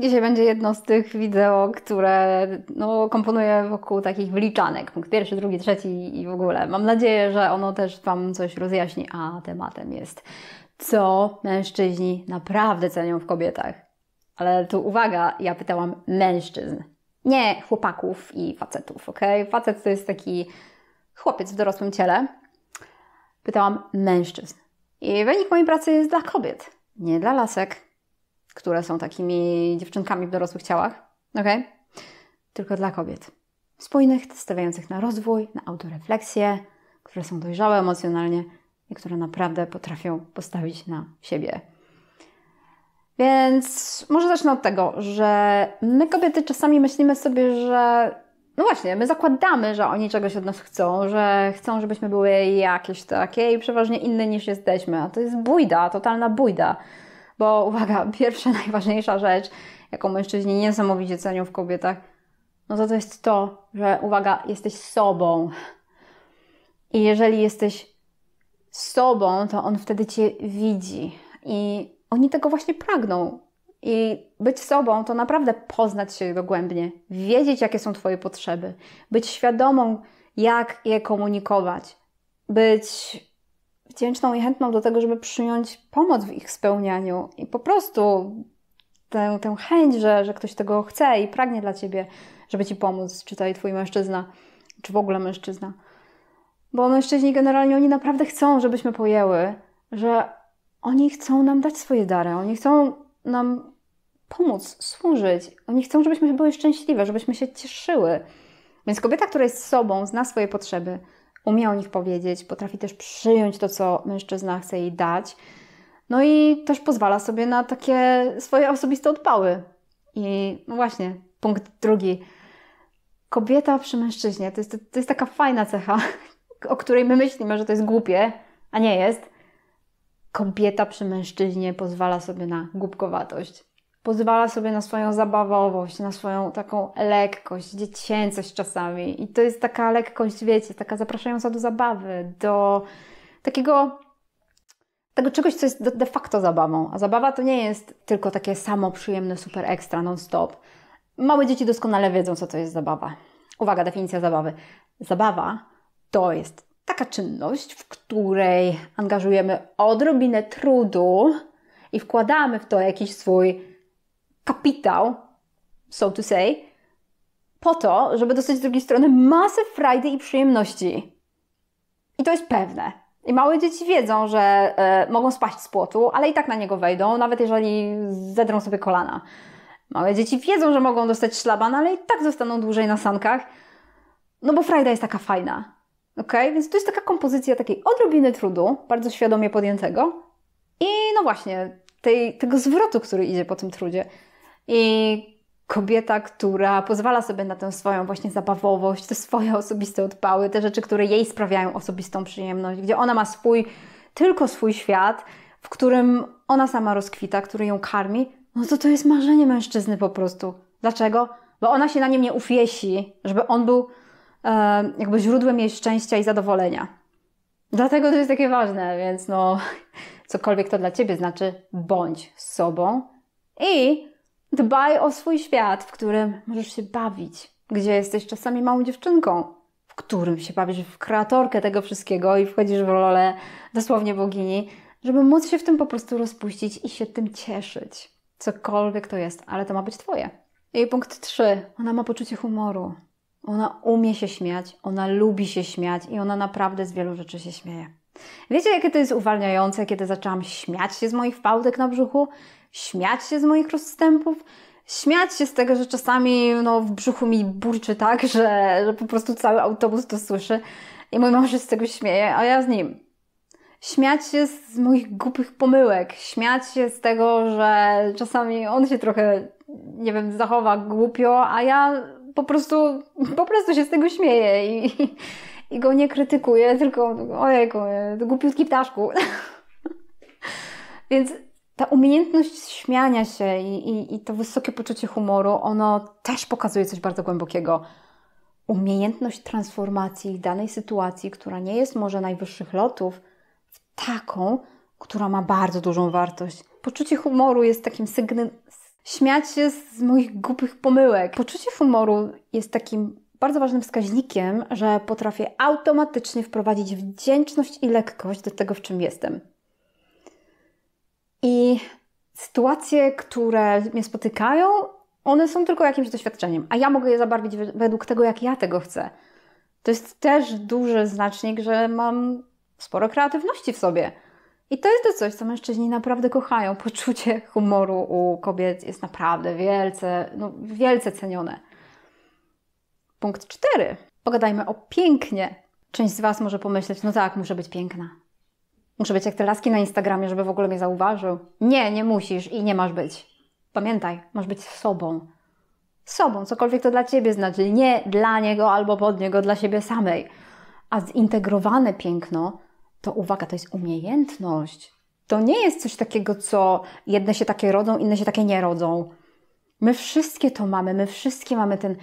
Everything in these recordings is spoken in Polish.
Dzisiaj będzie jedno z tych wideo, które no, komponuję wokół takich wyliczanek. Punkt pierwszy, drugi, trzeci i w ogóle. Mam nadzieję, że ono też Wam coś rozjaśni, a tematem jest, co mężczyźni naprawdę cenią w kobietach. Ale tu uwaga, ja pytałam mężczyzn, nie chłopaków i facetów, ok? Facet to jest taki chłopiec w dorosłym ciele. Pytałam mężczyzn. I wynik mojej pracy jest dla kobiet, nie dla lasek które są takimi dziewczynkami w dorosłych ciałach, ok? Tylko dla kobiet. Spójnych, stawiających na rozwój, na autorefleksję, które są dojrzałe emocjonalnie i które naprawdę potrafią postawić na siebie. Więc może zacznę od tego, że my kobiety czasami myślimy sobie, że no właśnie, my zakładamy, że oni czegoś od nas chcą, że chcą, żebyśmy były jakieś takie i przeważnie inne niż jesteśmy. A to jest bójda, totalna bójda. Bo uwaga, pierwsza najważniejsza rzecz, jaką mężczyźni niesamowicie cenią w kobietach, no to to jest to, że uwaga, jesteś sobą. I jeżeli jesteś sobą, to on wtedy cię widzi. I oni tego właśnie pragną. I być sobą to naprawdę poznać się dogłębnie, wiedzieć, jakie są Twoje potrzeby, być świadomą, jak je komunikować, być wdzięczną i chętną do tego, żeby przyjąć pomoc w ich spełnianiu i po prostu tę, tę chęć, że, że ktoś tego chce i pragnie dla ciebie, żeby ci pomóc, czy tutaj twój mężczyzna, czy w ogóle mężczyzna. Bo mężczyźni generalnie oni naprawdę chcą, żebyśmy pojęły, że oni chcą nam dać swoje dary, oni chcą nam pomóc, służyć, oni chcą, żebyśmy były szczęśliwe, żebyśmy się cieszyły. Więc kobieta, która jest sobą, zna swoje potrzeby, umie o nich powiedzieć, potrafi też przyjąć to, co mężczyzna chce jej dać. No i też pozwala sobie na takie swoje osobiste odpały. I no właśnie, punkt drugi. Kobieta przy mężczyźnie to jest, to jest taka fajna cecha, o której my myślimy, że to jest głupie, a nie jest. Kobieta przy mężczyźnie pozwala sobie na głupkowatość pozwala sobie na swoją zabawowość, na swoją taką lekkość, dziecięcość czasami. I to jest taka lekkość, wiecie, taka zapraszająca do zabawy, do takiego tego czegoś, co jest de facto zabawą. A zabawa to nie jest tylko takie samo przyjemne, super ekstra, non-stop. Małe dzieci doskonale wiedzą, co to jest zabawa. Uwaga, definicja zabawy. Zabawa to jest taka czynność, w której angażujemy odrobinę trudu i wkładamy w to jakiś swój kapitał, so to say, po to, żeby dostać z drugiej strony masę frajdy i przyjemności. I to jest pewne. I małe dzieci wiedzą, że y, mogą spaść z płotu, ale i tak na niego wejdą, nawet jeżeli zedrą sobie kolana. Małe dzieci wiedzą, że mogą dostać szlaban, ale i tak zostaną dłużej na sankach, no bo frajda jest taka fajna. ok? Więc to jest taka kompozycja takiej odrobiny trudu, bardzo świadomie podjętego i no właśnie, tej, tego zwrotu, który idzie po tym trudzie. I kobieta, która pozwala sobie na tę swoją właśnie zabawowość, te swoje osobiste odpały, te rzeczy, które jej sprawiają osobistą przyjemność, gdzie ona ma swój, tylko swój świat, w którym ona sama rozkwita, który ją karmi, no to to jest marzenie mężczyzny po prostu. Dlaczego? Bo ona się na nim nie ufiesi, żeby on był e, jakby źródłem jej szczęścia i zadowolenia. Dlatego to jest takie ważne, więc no, cokolwiek to dla ciebie znaczy, bądź sobą i Dbaj o swój świat, w którym możesz się bawić, gdzie jesteś czasami małą dziewczynką, w którym się bawisz w kreatorkę tego wszystkiego i wchodzisz w rolę dosłownie bogini, żeby móc się w tym po prostu rozpuścić i się tym cieszyć. Cokolwiek to jest, ale to ma być Twoje. I punkt trzy. Ona ma poczucie humoru. Ona umie się śmiać, ona lubi się śmiać i ona naprawdę z wielu rzeczy się śmieje. Wiecie, jakie to jest uwalniające, kiedy zaczęłam śmiać się z moich fałdek na brzuchu? śmiać się z moich rozstępów, śmiać się z tego, że czasami no, w brzuchu mi burczy tak, że, że po prostu cały autobus to słyszy i mój mąż się z tego śmieje, a ja z nim. Śmiać się z moich głupich pomyłek, śmiać się z tego, że czasami on się trochę, nie wiem, zachowa głupio, a ja po prostu, po prostu się z tego śmieję i, i, go nie krytykuję, tylko ojej głupiutki ptaszku. Więc ta umiejętność śmiania się i, i, i to wysokie poczucie humoru, ono też pokazuje coś bardzo głębokiego. Umiejętność transformacji danej sytuacji, która nie jest może najwyższych lotów, w taką, która ma bardzo dużą wartość. Poczucie humoru jest takim sygnałem. Śmiać się z moich głupich pomyłek. Poczucie humoru jest takim bardzo ważnym wskaźnikiem, że potrafię automatycznie wprowadzić wdzięczność i lekkość do tego, w czym jestem. I sytuacje, które mnie spotykają, one są tylko jakimś doświadczeniem, a ja mogę je zabarwić według tego, jak ja tego chcę. To jest też duży znacznik, że mam sporo kreatywności w sobie. I to jest to coś, co mężczyźni naprawdę kochają. Poczucie humoru u kobiet jest naprawdę wielce, no, wielce cenione. Punkt cztery. Pogadajmy o pięknie. Część z Was może pomyśleć, no tak, muszę być piękna. Muszę być jak te laski na Instagramie, żeby w ogóle mnie zauważył. Nie, nie musisz i nie masz być. Pamiętaj, masz być sobą. Sobą, cokolwiek to dla ciebie znaczy. Nie dla niego albo pod niego, dla siebie samej. A zintegrowane piękno to uwaga, to jest umiejętność. To nie jest coś takiego, co jedne się takie rodzą, inne się takie nie rodzą. My wszystkie to mamy, my wszystkie mamy ten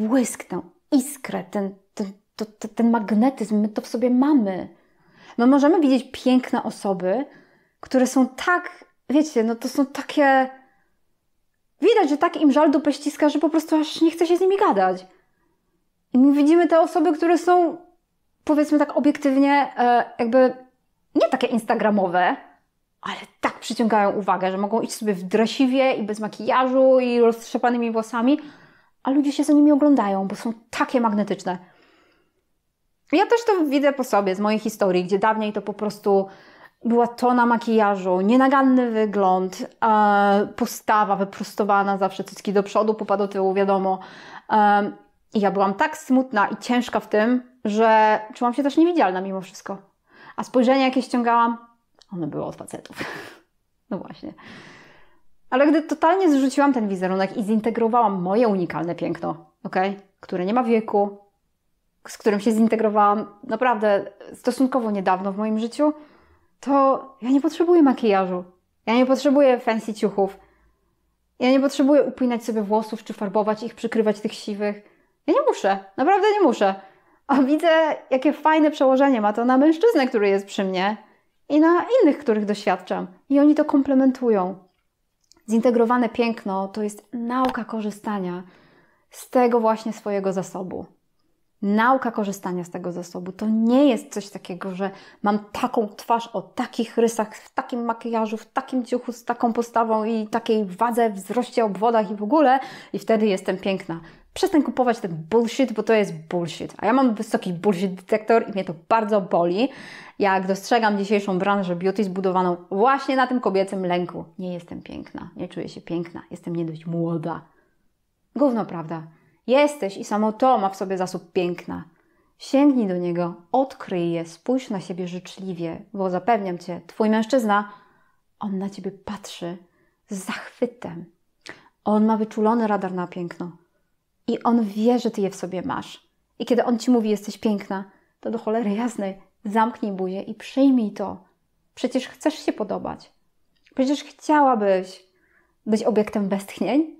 błysk, tę iskrę, ten, ten, to, ten magnetyzm, my to w sobie mamy. My możemy widzieć piękne osoby, które są tak, wiecie, no to są takie. Widać, że tak im żal dupę ściska, że po prostu aż nie chce się z nimi gadać. I my widzimy te osoby, które są, powiedzmy tak obiektywnie, e, jakby nie takie instagramowe, ale tak przyciągają uwagę, że mogą iść sobie w dresiwie i bez makijażu i roztrzepanymi włosami, a ludzie się za nimi oglądają, bo są takie magnetyczne. Ja też to widzę po sobie z mojej historii, gdzie dawniej to po prostu była tona makijażu, nienaganny wygląd, e, postawa wyprostowana zawsze, cycki do przodu, pupa do tyłu, wiadomo. E, I ja byłam tak smutna i ciężka w tym, że czułam się też niewidzialna mimo wszystko. A spojrzenie, jakie ściągałam, one były od facetów. No właśnie. Ale gdy totalnie zrzuciłam ten wizerunek i zintegrowałam moje unikalne piękno, okay? które nie ma wieku, z którym się zintegrowałam naprawdę stosunkowo niedawno w moim życiu, to ja nie potrzebuję makijażu. Ja nie potrzebuję fancy ciuchów. Ja nie potrzebuję upinać sobie włosów czy farbować ich, przykrywać tych siwych. Ja nie muszę, naprawdę nie muszę. A widzę, jakie fajne przełożenie ma to na mężczyznę, który jest przy mnie i na innych, których doświadczam. I oni to komplementują. Zintegrowane piękno to jest nauka korzystania z tego właśnie swojego zasobu. Nauka korzystania z tego zasobu to nie jest coś takiego, że mam taką twarz o takich rysach, w takim makijażu, w takim ciuchu, z taką postawą i takiej wadze, wzroście, obwodach i w ogóle, i wtedy jestem piękna. Przestań kupować ten bullshit, bo to jest bullshit. A ja mam wysoki bullshit detektor i mnie to bardzo boli, jak dostrzegam dzisiejszą branżę beauty zbudowaną właśnie na tym kobiecym lęku. Nie jestem piękna, nie czuję się piękna, jestem nie dość młoda. Gówno, prawda? Jesteś i samo to ma w sobie zasób piękna. Sięgnij do niego, odkryj je, spójrz na siebie życzliwie, bo zapewniam cię, twój mężczyzna, on na ciebie patrzy z zachwytem. On ma wyczulony radar na piękno i on wie, że ty je w sobie masz. I kiedy on ci mówi, jesteś piękna, to do cholery jasnej zamknij buzię i przyjmij to. Przecież chcesz się podobać. Przecież chciałabyś być obiektem westchnień,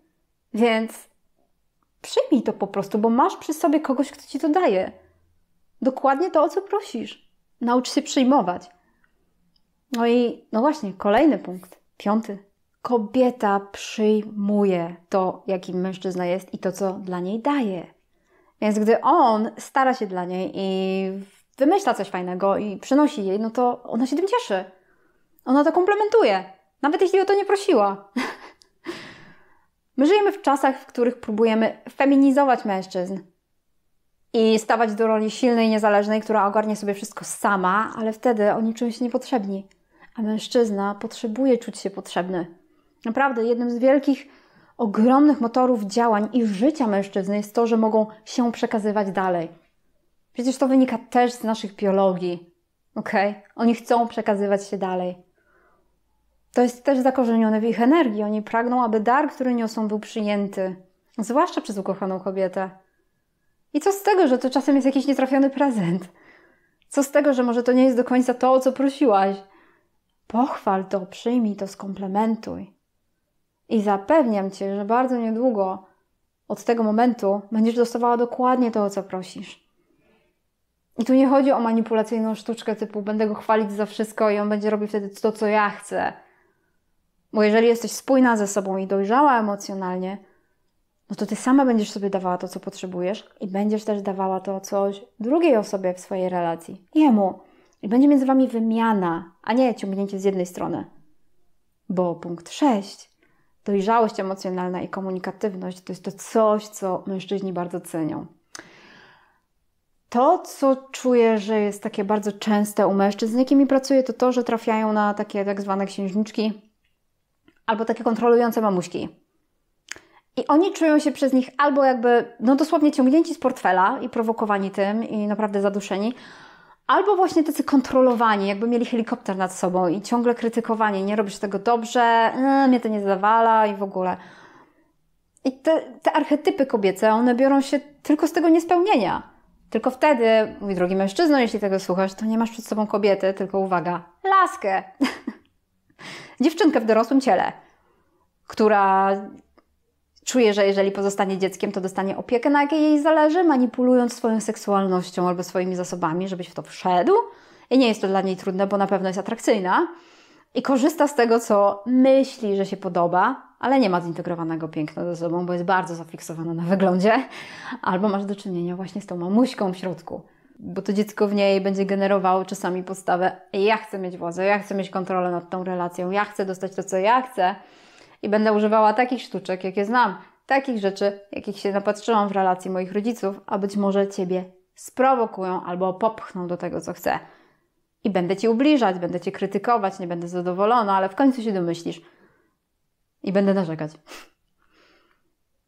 więc przyjmij to po prostu, bo masz przy sobie kogoś, kto ci to daje. Dokładnie to, o co prosisz. Naucz się przyjmować. No i, no właśnie, kolejny punkt, piąty. Kobieta przyjmuje to, jakim mężczyzna jest i to, co dla niej daje. Więc gdy on stara się dla niej i wymyśla coś fajnego i przynosi jej, no to ona się tym cieszy. Ona to komplementuje, nawet jeśli o to nie prosiła. My żyjemy w czasach, w których próbujemy feminizować mężczyzn i stawać do roli silnej, niezależnej, która ogarnie sobie wszystko sama, ale wtedy oni czują się niepotrzebni. A mężczyzna potrzebuje czuć się potrzebny. Naprawdę, jednym z wielkich, ogromnych motorów działań i życia mężczyzny jest to, że mogą się przekazywać dalej. Przecież to wynika też z naszych biologii. Okej? Okay? Oni chcą przekazywać się dalej. To jest też zakorzenione w ich energii. Oni pragną, aby dar, który niosą, był przyjęty, zwłaszcza przez ukochaną kobietę. I co z tego, że to czasem jest jakiś nietrafiony prezent? Co z tego, że może to nie jest do końca to, o co prosiłaś? Pochwal to, przyjmij to, skomplementuj. I zapewniam cię, że bardzo niedługo od tego momentu będziesz dostawała dokładnie to, o co prosisz. I tu nie chodzi o manipulacyjną sztuczkę typu będę go chwalić za wszystko i on będzie robił wtedy to, co ja chcę bo jeżeli jesteś spójna ze sobą i dojrzała emocjonalnie, no to ty sama będziesz sobie dawała to, co potrzebujesz i będziesz też dawała to coś drugiej osobie w swojej relacji, jemu. I będzie między wami wymiana, a nie ciągnięcie z jednej strony. Bo punkt 6. Dojrzałość emocjonalna i komunikatywność to jest to coś, co mężczyźni bardzo cenią. To, co czuję, że jest takie bardzo częste u mężczyzn, z jakimi pracuję, to to, że trafiają na takie tak zwane księżniczki, albo takie kontrolujące mamuśki. I oni czują się przez nich albo jakby, no dosłownie ciągnięci z portfela i prowokowani tym i naprawdę zaduszeni, albo właśnie tacy kontrolowani, jakby mieli helikopter nad sobą i ciągle krytykowani, nie robisz tego dobrze, yy, mnie to nie zadowala i w ogóle. I te, te archetypy kobiece, one biorą się tylko z tego niespełnienia. Tylko wtedy, mój drogi mężczyzno, jeśli tego słuchasz, to nie masz przed sobą kobiety, tylko uwaga, laskę. dziewczynkę w dorosłym ciele, która czuje, że jeżeli pozostanie dzieckiem, to dostanie opiekę, na jakiej jej zależy, manipulując swoją seksualnością albo swoimi zasobami, żebyś w to wszedł. I nie jest to dla niej trudne, bo na pewno jest atrakcyjna. I korzysta z tego, co myśli, że się podoba, ale nie ma zintegrowanego piękna ze sobą, bo jest bardzo zafiksowana na wyglądzie. Albo masz do czynienia właśnie z tą mamuśką w środku, bo to dziecko w niej będzie generowało czasami postawę: ja chcę mieć władzę, ja chcę mieć kontrolę nad tą relacją, ja chcę dostać to, co ja chcę. I będę używała takich sztuczek, jakie znam, takich rzeczy, jakich się napatrzyłam w relacji moich rodziców, a być może ciebie sprowokują albo popchną do tego, co chcę. I będę ci ubliżać, będę cię krytykować, nie będę zadowolona, ale w końcu się domyślisz. I będę narzekać.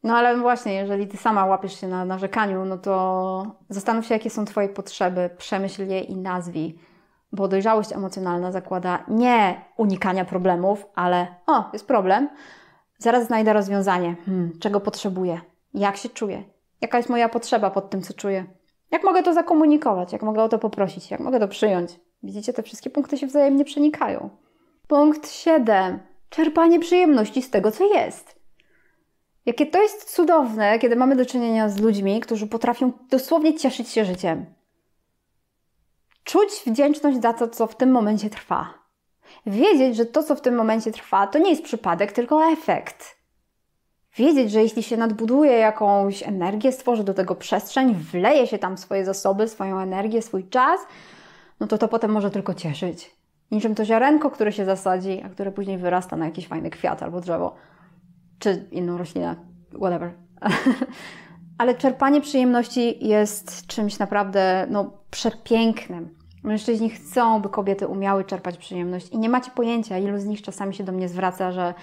No ale właśnie, jeżeli ty sama łapiesz się na narzekaniu, no to zastanów się, jakie są twoje potrzeby, przemyśl je i nazwij. Bo dojrzałość emocjonalna zakłada nie unikania problemów, ale o, jest problem, zaraz znajdę rozwiązanie, hmm, czego potrzebuję, jak się czuję, jaka jest moja potrzeba pod tym, co czuję, jak mogę to zakomunikować, jak mogę o to poprosić, jak mogę to przyjąć. Widzicie, te wszystkie punkty się wzajemnie przenikają. Punkt 7. Czerpanie przyjemności z tego, co jest. Jakie to jest cudowne, kiedy mamy do czynienia z ludźmi, którzy potrafią dosłownie cieszyć się życiem. Czuć wdzięczność za to, co w tym momencie trwa. Wiedzieć, że to, co w tym momencie trwa, to nie jest przypadek, tylko efekt. Wiedzieć, że jeśli się nadbuduje jakąś energię, stworzy do tego przestrzeń, wleje się tam swoje zasoby, swoją energię, swój czas, no to to potem może tylko cieszyć. Niczym to ziarenko, które się zasadzi, a które później wyrasta na jakiś fajny kwiat albo drzewo czy inną roślinę, whatever. Ale czerpanie przyjemności jest czymś naprawdę no, przepięknym. Mężczyźni chcą, by kobiety umiały czerpać przyjemność i nie macie pojęcia, ilu z nich czasami się do mnie zwraca, że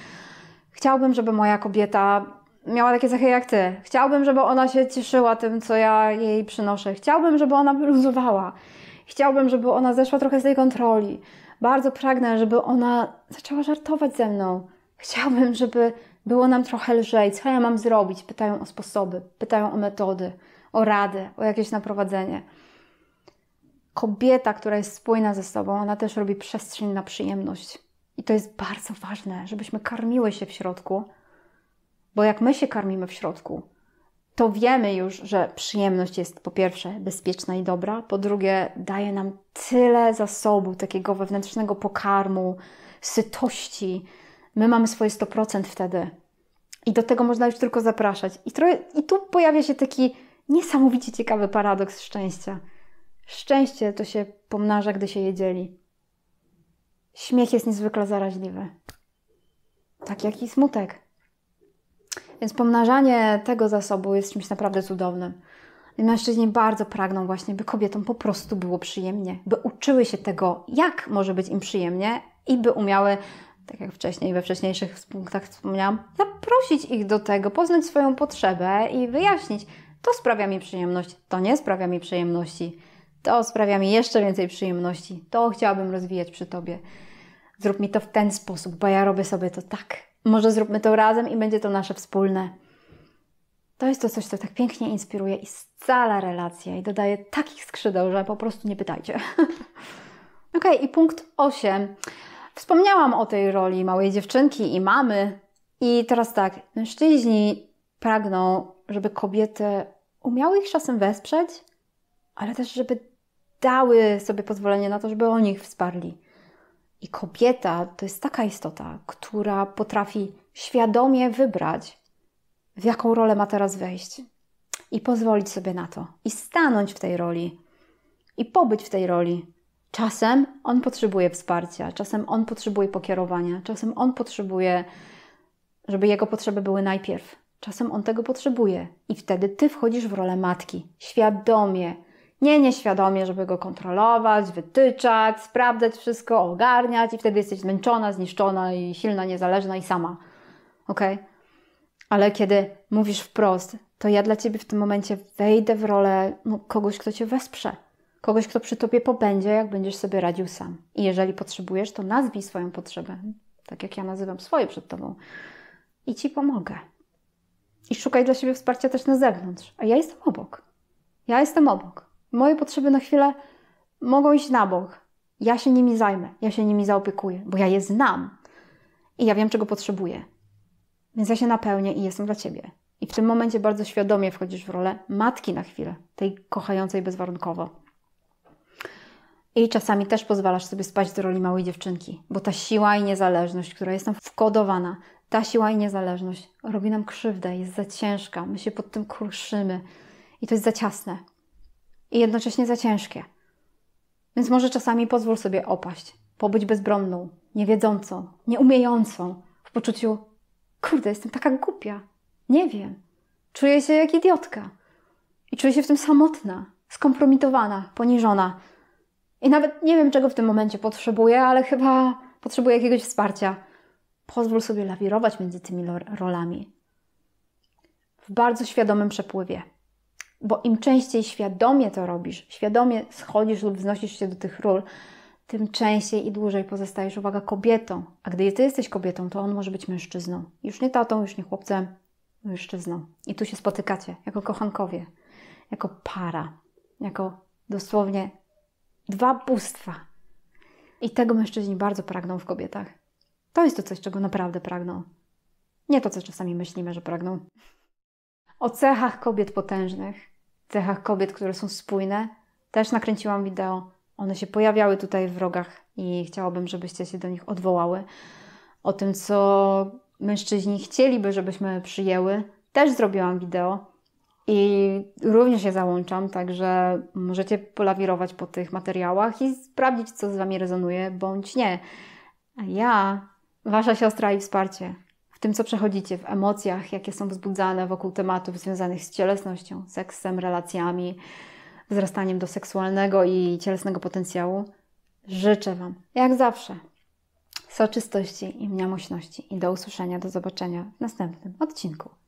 chciałbym, żeby moja kobieta miała takie cechy jak ty. Chciałbym, żeby ona się cieszyła tym, co ja jej przynoszę. Chciałbym, żeby ona luzowała. Chciałbym, żeby ona zeszła trochę z tej kontroli. Bardzo pragnę, żeby ona zaczęła żartować ze mną. Chciałbym, żeby było nam trochę lżej. Co ja mam zrobić? Pytają o sposoby, pytają o metody, o rady, o jakieś naprowadzenie. Kobieta, która jest spójna ze sobą, ona też robi przestrzeń na przyjemność. I to jest bardzo ważne, żebyśmy karmiły się w środku, bo jak my się karmimy w środku, to wiemy już, że przyjemność jest po pierwsze bezpieczna i dobra, po drugie daje nam tyle zasobu takiego wewnętrznego pokarmu, sytości, My mamy swoje 100% wtedy. I do tego można już tylko zapraszać. I, trochę, I tu pojawia się taki niesamowicie ciekawy paradoks szczęścia. Szczęście to się pomnaża, gdy się je dzieli. Śmiech jest niezwykle zaraźliwy. Tak jak i smutek. Więc pomnażanie tego zasobu jest czymś naprawdę cudownym. I mężczyźni bardzo pragną właśnie, by kobietom po prostu było przyjemnie, by uczyły się tego, jak może być im przyjemnie i by umiały tak jak wcześniej, we wcześniejszych punktach wspomniałam, zaprosić ich do tego, poznać swoją potrzebę i wyjaśnić, to sprawia mi przyjemność, to nie sprawia mi przyjemności, to sprawia mi jeszcze więcej przyjemności, to chciałabym rozwijać przy Tobie. Zrób mi to w ten sposób, bo ja robię sobie to tak. Może zróbmy to razem i będzie to nasze wspólne. To jest to coś, co tak pięknie inspiruje i scala relacje i dodaje takich skrzydeł, że po prostu nie pytajcie. ok, i punkt 8. Wspomniałam o tej roli małej dziewczynki i mamy. I teraz tak, mężczyźni pragną, żeby kobiety umiały ich czasem wesprzeć, ale też, żeby dały sobie pozwolenie na to, żeby oni ich wsparli. I kobieta to jest taka istota, która potrafi świadomie wybrać, w jaką rolę ma teraz wejść i pozwolić sobie na to, i stanąć w tej roli, i pobyć w tej roli, Czasem on potrzebuje wsparcia, czasem on potrzebuje pokierowania, czasem on potrzebuje, żeby jego potrzeby były najpierw. Czasem on tego potrzebuje i wtedy ty wchodzisz w rolę matki, świadomie, nie nieświadomie, żeby go kontrolować, wytyczać, sprawdzać wszystko, ogarniać, i wtedy jesteś zmęczona, zniszczona i silna, niezależna i sama. Ok? Ale kiedy mówisz wprost, to ja dla ciebie w tym momencie wejdę w rolę no, kogoś, kto cię wesprze, kogoś, kto przy tobie pobędzie, jak będziesz sobie radził sam. I jeżeli potrzebujesz, to nazwij swoją potrzebę, tak jak ja nazywam swoje przed tobą, i ci pomogę. I szukaj dla siebie wsparcia też na zewnątrz, a ja jestem obok. Ja jestem obok. Moje potrzeby na chwilę mogą iść na bok. Ja się nimi zajmę, ja się nimi zaopiekuję, bo ja je znam i ja wiem, czego potrzebuję. Więc ja się napełnię i jestem dla ciebie. I w tym momencie bardzo świadomie wchodzisz w rolę matki na chwilę, tej kochającej bezwarunkowo i czasami też pozwalasz sobie spać do roli małej dziewczynki, bo ta siła i niezależność, która jest nam wkodowana, ta siła i niezależność robi nam krzywdę, jest za ciężka, my się pod tym kruszymy i to jest za ciasne i jednocześnie za ciężkie. Więc może czasami pozwól sobie opaść, pobyć bezbronną, niewiedzącą, nieumiejącą, w poczuciu: Kurde, jestem taka głupia, nie wiem, czuję się jak idiotka i czuję się w tym samotna, skompromitowana, poniżona i nawet nie wiem, czego w tym momencie potrzebuję, ale chyba potrzebuję jakiegoś wsparcia. Pozwól sobie lawirować między tymi rolami. W bardzo świadomym przepływie. Bo im częściej świadomie to robisz, świadomie schodzisz lub wznosisz się do tych ról, tym częściej i dłużej pozostajesz, uwaga, kobietą. A gdy ty jesteś kobietą, to on może być mężczyzną. Już nie tatą, już nie chłopcem, mężczyzną. I tu się spotykacie jako kochankowie, jako para, jako dosłownie Dwa bóstwa. I tego mężczyźni bardzo pragną w kobietach. To jest to coś, czego naprawdę pragną. Nie to, co czasami myślimy, że pragną. O cechach kobiet potężnych, cechach kobiet, które są spójne, też nakręciłam wideo. One się pojawiały tutaj w rogach i chciałabym, żebyście się do nich odwołały. O tym, co mężczyźni chcieliby, żebyśmy przyjęły, też zrobiłam wideo. I również się załączam, także możecie polawirować po tych materiałach i sprawdzić, co z Wami rezonuje, bądź nie. A ja, Wasza siostra i wsparcie w tym, co przechodzicie, w emocjach, jakie są wzbudzane wokół tematów związanych z cielesnością, seksem, relacjami, wzrastaniem do seksualnego i cielesnego potencjału, życzę Wam, jak zawsze, soczystości i mniamośności. I do usłyszenia, do zobaczenia w następnym odcinku.